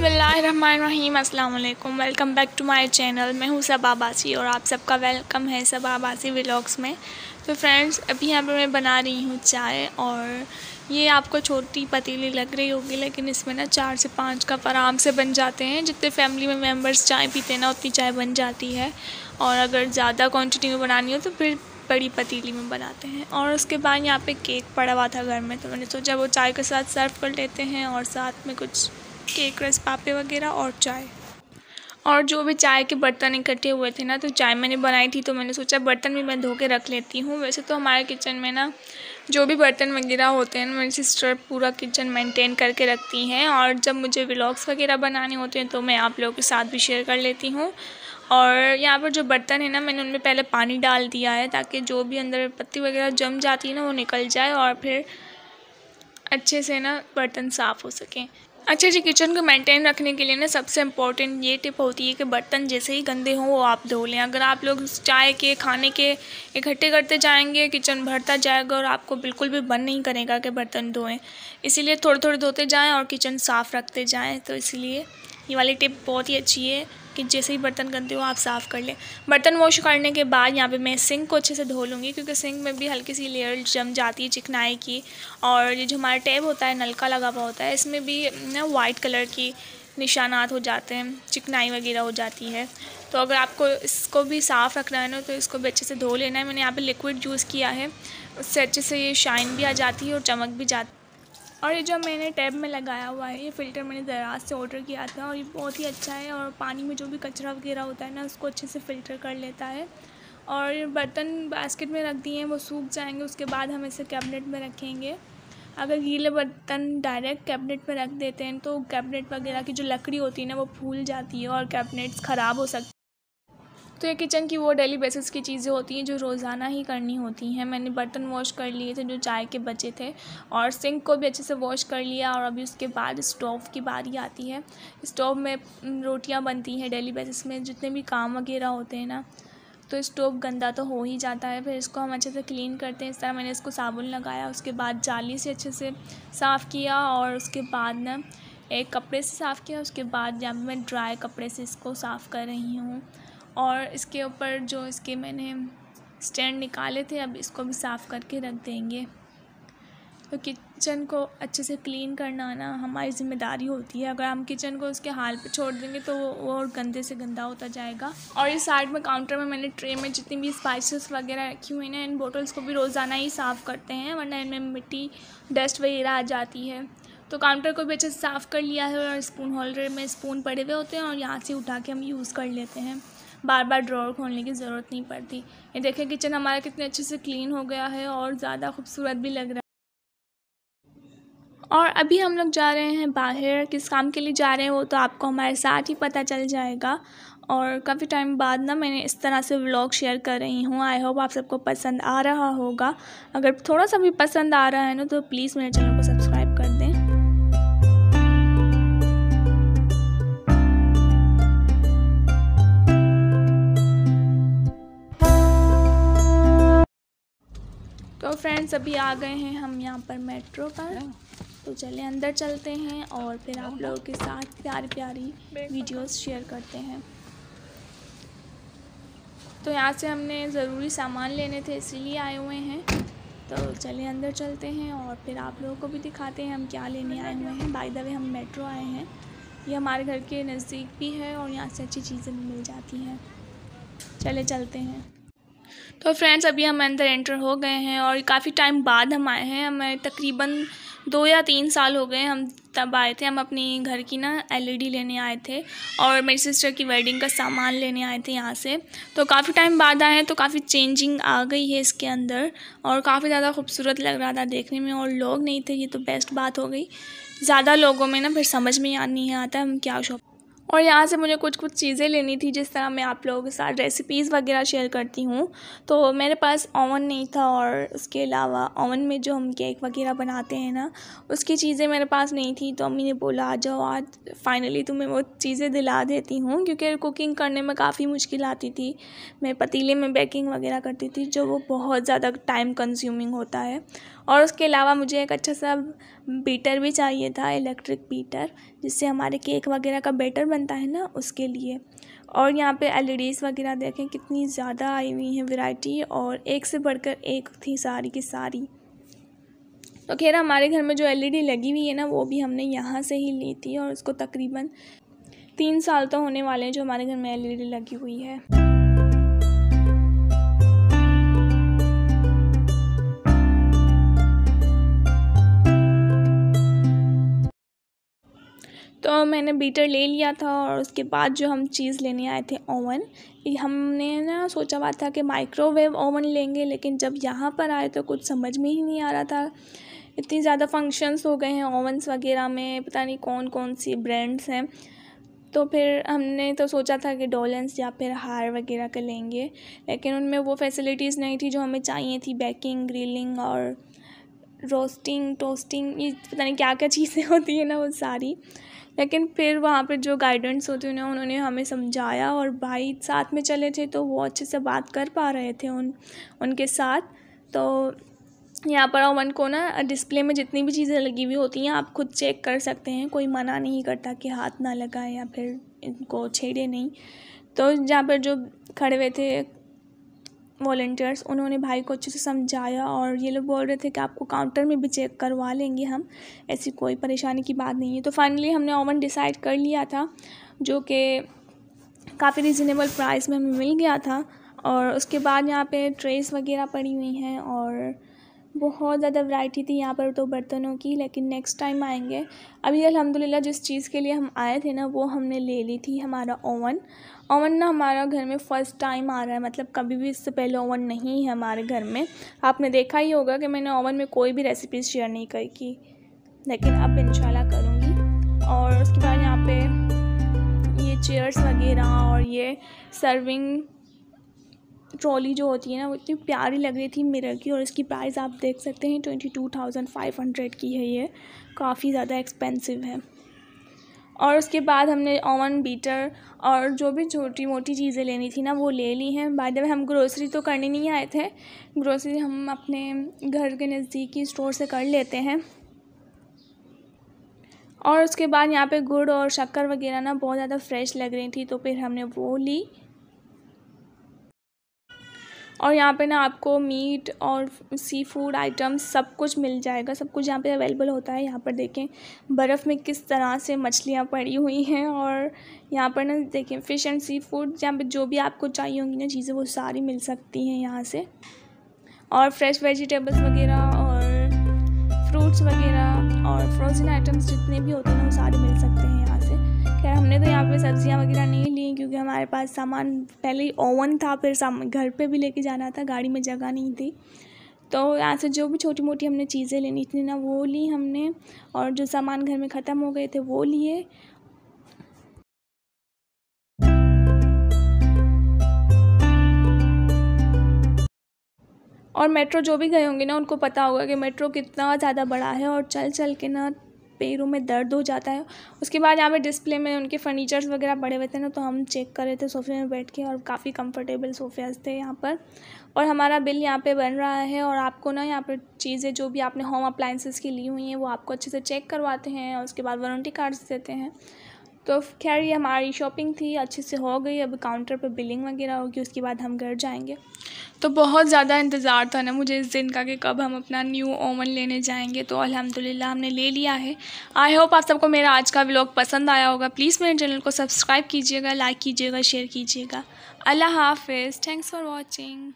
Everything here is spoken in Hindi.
बसमीम अल्लाम welcome back to my channel मैं हूँ सब आबासी और आप सबका वेलकम है सब आबासी व्लॉग्स में तो फ्रेंड्स अभी यहाँ पर मैं बना रही हूँ चाय और ये आपको छोटी पतीली लग रही होगी लेकिन इसमें ना चार से पाँच कप आराम से बन जाते हैं जितने फैमिली में मेम्बर्स चाय पीते हैं ना उतनी चाय बन जाती है और अगर ज़्यादा क्वान्टिटी में बनानी हो तो फिर बड़ी पतीली में बनाते हैं और उसके बाद यहाँ पे केक पड़ा हुआ था घर में तो मैंने सोचा वो चाय के साथ सर्व कर लेते हैं और साथ में कुछ केक रस पापे वगैरह और चाय और जो भी चाय के बर्तन इकट्ठे हुए थे ना तो चाय मैंने बनाई थी तो मैंने सोचा बर्तन भी मैं धो के रख लेती हूँ वैसे तो हमारे किचन में ना जो भी बर्तन वगैरह होते हैं मेरी सिस्टर पूरा किचन मेंटेन करके रखती हैं और जब मुझे व्लॉग्स वगैरह बनाने होते हैं तो मैं आप लोगों के साथ भी शेयर कर लेती हूँ और यहाँ पर जो बर्तन है ना मैंने उनमें पहले पानी डाल दिया है ताकि जो भी अंदर पत्ती वगैरह जम जाती है ना वो निकल जाए और फिर अच्छे से ना बर्तन साफ़ हो सकें अच्छा जी किचन को मेंटेन रखने के लिए ना सबसे इम्पॉर्टेंट ये टिप होती है कि बर्तन जैसे ही गंदे हों वो आप धो लें अगर आप लोग चाय के खाने के इकट्ठे करते जाएंगे किचन भरता जाएगा और आपको बिल्कुल भी बंद नहीं करेगा कि बर्तन धोएं इसीलिए थोड़े थोड़े धोते जाएं और किचन साफ़ रखते जाएं तो इसलिए ये वाली टिप बहुत ही अच्छी है कि जैसे ही बर्तन गंदे हो आप साफ़ कर लें बर्तन वॉश करने के बाद यहाँ पे मैं सिंक को अच्छे से धो लूँगी क्योंकि सिंक में भी हल्की सी लेयर जम जाती है चिकनाई की और ये जो हमारा टैब होता है नलका लगा हुआ होता है इसमें भी ना वाइट कलर की निशानात हो जाते हैं चिकनाई वगैरह हो जाती है तो अगर आपको इसको भी साफ़ रखना है ना तो इसको भी अच्छे से धो लेना है मैंने यहाँ पर लिक्विड यूज़ किया है उससे अच्छे से ये शाइन भी आ जाती है और चमक भी जाती और ये जो मैंने टैब में लगाया हुआ है ये फ़िल्टर मैंने दराज से ऑर्डर किया था और ये बहुत ही अच्छा है और पानी में जो भी कचरा वगैरह होता है ना उसको अच्छे से फ़िल्टर कर लेता है और बर्तन बास्केट में रख दिए हैं वो सूख जाएंगे उसके बाद हम इसे कैबिनेट में रखेंगे अगर गीले बर्तन डायरेक्ट कैबिनेट में रख देते हैं तो कैबिनेट वगैरह की जो लकड़ी होती है ना वो फूल जाती है और कैबिनेट्स ख़राब हो सकते तो ये किचन की वो डेली बेसिस की चीज़ें होती हैं जो रोज़ाना ही करनी होती हैं मैंने बर्तन वॉश कर लिए थे जो चाय के बचे थे और सिंक को भी अच्छे से वॉश कर लिया और अभी उसके बाद स्टोव की बारी आती है स्टोव में रोटियाँ बनती हैं डेली बेसिस में जितने भी काम वगैरह होते हैं ना तो स्टोव गंदा तो हो ही जाता है फिर इसको हम अच्छे से क्लीन करते हैं इस तरह मैंने इसको साबुन लगाया उसके बाद जाली से अच्छे से साफ़ किया और उसके बाद ना एक कपड़े से साफ़ किया उसके बाद जब मैं ड्राई कपड़े से इसको साफ़ कर रही हूँ और इसके ऊपर जो इसके मैंने स्टैंड निकाले थे अब इसको भी साफ़ करके रख देंगे तो किचन को अच्छे से क्लीन करना ना हमारी ज़िम्मेदारी होती है अगर हम किचन को उसके हाल पे छोड़ देंगे तो वो और गंदे से गंदा होता जाएगा और इस साइड में काउंटर में मैंने ट्रे में जितनी भी स्पाइसेस वगैरह रखी हुई हैं इन बोटल्स को भी रोज़ाना ही साफ़ करते हैं वरना इनमें मिट्टी डस्ट वगैरह आ जाती है तो काउंटर को भी अच्छे से साफ़ कर लिया है और स्पून होल्डर में स्पून पड़े हुए होते हैं और यहाँ से उठा के हम यूज़ कर लेते हैं बार बार ड्रॉर खोलने की ज़रूरत नहीं पड़ती ये देखें किचन हमारा कितने अच्छे से क्लीन हो गया है और ज़्यादा खूबसूरत भी लग रहा है और अभी हम लोग जा रहे हैं बाहर किस काम के लिए जा रहे हैं वो तो आपको हमारे साथ ही पता चल जाएगा और काफ़ी टाइम बाद ना मैंने इस तरह से व्लॉग शेयर कर रही हूँ आई होप आप सबको पसंद आ रहा होगा अगर थोड़ा सा भी पसंद आ रहा है ना तो प्लीज़ मेरे चैनल को सब्सक्राइब फ्रेंड्स अभी आ गए हैं हम यहाँ पर मेट्रो पर तो चले अंदर चलते हैं और फिर आप लोगों के साथ प्यारी प्यारी वीडियोस शेयर करते हैं तो यहाँ से हमने ज़रूरी सामान लेने थे इसीलिए आए हुए हैं तो चलिए अंदर चलते हैं और फिर आप लोगों को भी दिखाते हैं हम क्या लेने आए हुए हैं बाई द वे हम मेट्रो आए हैं ये हमारे घर के नज़दीक भी है और यहाँ से अच्छी चीज़ें मिल जाती हैं चले चलते हैं तो फ्रेंड्स अभी हम अंदर एंटर हो गए हैं और काफ़ी टाइम बाद हम आए हैं हमें तकरीबन दो या तीन साल हो गए हम तब आए थे हम अपनी घर की ना एलईडी e लेने आए थे और मेरी सिस्टर की वेडिंग का सामान लेने आए थे यहाँ से तो काफ़ी टाइम बाद आए हैं तो काफ़ी चेंजिंग आ गई है इसके अंदर और काफ़ी ज़्यादा खूबसूरत लग रहा था देखने में और लोग नहीं थे ये तो बेस्ट बात हो गई ज़्यादा लोगों में ना फिर समझ में नहीं आता हम क्या शॉप और यहाँ से मुझे कुछ कुछ चीज़ें लेनी थी जिस तरह मैं आप लोगों के साथ रेसिपीज़ वगैरह शेयर करती हूँ तो मेरे पास ओवन नहीं था और उसके अलावा ओवन में जो हम केक वगैरह बनाते हैं ना उसकी चीज़ें मेरे पास नहीं थी तो अम्मी ने बोला आ जाओ आज फाइनली तुम्हें वो चीज़ें दिला देती हूँ क्योंकि कुकिंग करने में काफ़ी मुश्किल आती थी मैं पतीले में बेकिंग वगैरह करती थी जो वो बहुत ज़्यादा टाइम कंज्यूमिंग होता है और उसके अलावा मुझे एक अच्छा सा बीटर भी चाहिए था इलेक्ट्रिक बीटर जिससे हमारे केक वगैरह का बेटर बनता है ना उसके लिए और यहाँ पे एलईडीज़ e वगैरह देखें कितनी ज़्यादा आई हुई हैं वैरायटी और एक से बढ़कर एक थी सारी की सारी तो खैर हमारे घर में जो एलईडी e लगी हुई है ना वो भी हमने यहाँ से ही ली थी और उसको तकरीबन तीन साल तो होने वाले हैं जो हमारे घर में एल e लगी हुई है मैंने बीटर ले लिया था और उसके बाद जो हम चीज़ लेने आए थे ओवन हमने ना सोचा हुआ था कि माइक्रोवेव ओवन लेंगे लेकिन जब यहाँ पर आए तो कुछ समझ में ही नहीं आ रहा था इतनी ज़्यादा फंक्शंस हो गए हैं ओवंस वगैरह में पता नहीं कौन कौन सी ब्रांड्स हैं तो फिर हमने तो सोचा था कि डोलेंस या फिर हार वगैरह का लेंगे लेकिन उनमें वो फैसिलिटीज़ नहीं थी जो हमें चाहिए थी बैकिंग ग्रिलिंग और रोस्टिंग टोस्टिंग ये पता नहीं क्या क्या चीज़ें होती हैं ना वो सारी लेकिन फिर वहाँ पर जो गाइडेंस होते हैं ना उन्होंने हमें समझाया और भाई साथ में चले थे तो वो अच्छे से बात कर पा रहे थे उन उनके साथ तो यहाँ पर ओवन को ना डिस्प्ले में जितनी भी चीज़ें लगी हुई होती हैं आप खुद चेक कर सकते हैं कोई मना नहीं करता कि हाथ ना लगाए या फिर इनको छेड़े नहीं तो जहाँ पर जो खड़े हुए थे वॉल्टियर्स उन्होंने भाई को अच्छे से समझाया और ये लोग बोल रहे थे कि आपको काउंटर में भी चेक करवा लेंगे हम ऐसी कोई परेशानी की बात नहीं है तो फाइनली हमने ओवन डिसाइड कर लिया था जो कि काफ़ी रिजनेबल प्राइस में हमें मिल गया था और उसके बाद यहाँ पे ट्रेस वगैरह पड़ी हुई हैं और बहुत ज़्यादा वैरायटी थी यहाँ पर तो बर्तनों की लेकिन नेक्स्ट टाइम आएंगे अभी अल्हम्दुलिल्लाह जिस चीज़ के लिए हम आए थे ना वो हमने ले ली थी हमारा ओवन ओवन ना हमारा घर में फ़र्स्ट टाइम आ रहा है मतलब कभी भी इससे पहले ओवन नहीं है हमारे घर में आपने देखा ही होगा कि मैंने ओवन में कोई भी रेसिपी शेयर नहीं करी की लेकिन अब इनशाला करूँगी और उसके बाद यहाँ पर ये चेयर्स वगैरह और ये सर्विंग ट्रॉली जो होती है ना वो इतनी प्यारी लग रही थी मिरर की और इसकी प्राइस आप देख सकते हैं twenty two thousand five hundred की है ये काफ़ी ज़्यादा एक्सपेंसिव है और उसके बाद हमने ओवन बीटर और जो भी छोटी मोटी चीज़ें लेनी थी ना वो ले ली हैं बाद में हम ग्रोसरी तो करने नहीं आए थे ग्रोसरी हम अपने घर के नज़दीकी स्टोर से कर लेते हैं और उसके बाद यहाँ पे गुड़ और शक्कर वगैरह ना बहुत ज़्यादा फ्रेश लग रही थी तो फिर हमने वो ली और यहाँ पे ना आपको मीट और सी फूड आइटम्स सब कुछ मिल जाएगा सब कुछ यहाँ पे अवेलेबल होता है यहाँ पर देखें बर्फ़ में किस तरह से मछलियाँ पड़ी हुई हैं और यहाँ पर ना देखें फ़िश एंड सी फूड यहाँ पर जो भी आपको चाहिए होंगी ना चीज़ें वो सारी मिल सकती हैं यहाँ से और फ्रेश वेजिटेबल्स वगैरह फ्रूट्स वगैरह और फ्रोज़न आइटम्स जितने भी होते हैं वो सारे मिल सकते हैं यहाँ से खैर हमने तो यहाँ पे सब्ज़ियाँ वगैरह नहीं ली क्योंकि हमारे पास सामान पहले ही ओवन था फिर घर पे भी लेके जाना था गाड़ी में जगह नहीं थी तो यहाँ से जो भी छोटी मोटी हमने चीज़ें लेनी थी ना वो ली हमने और जो सामान घर में ख़त्म हो गए थे वो लिए और मेट्रो जो भी गए होंगे ना उनको पता होगा कि मेट्रो कितना ज़्यादा बड़ा है और चल चल के ना पैरों में दर्द हो जाता है उसके बाद यहाँ पे डिस्प्ले में उनके फर्नीचर्स वगैरह बड़े हुए थे ना तो हम चेक कर रहे थे सोफ़े में बैठ के और काफ़ी कंफर्टेबल सोफ़ेज थे यहाँ पर और हमारा बिल यहाँ पे बन रहा है और आपको ना यहाँ पर चीज़ें जो भी आपने होम अप्लाइंसेस की ली हुई हैं वो आपको अच्छे से चेक करवाते हैं उसके बाद वारंटी कार्ड्स देते हैं तो खैर ये हमारी शॉपिंग थी अच्छे से हो गई अब काउंटर पर बिलिंग वगैरह होगी उसके बाद हम घर जाएंगे तो बहुत ज़्यादा इंतज़ार था ना मुझे इस दिन का कि कब हम अपना न्यू ओवन लेने जाएंगे तो अल्हम्दुलिल्लाह हमने ले लिया है आई होप आप सबको मेरा आज का व्लॉग पसंद आया होगा प्लीज़ मेरे चैनल को सब्सक्राइब कीजिएगा लाइक कीजिएगा शेयर कीजिएगा अल्लाह हाफिज़ थैंक्स फॉर वॉचिंग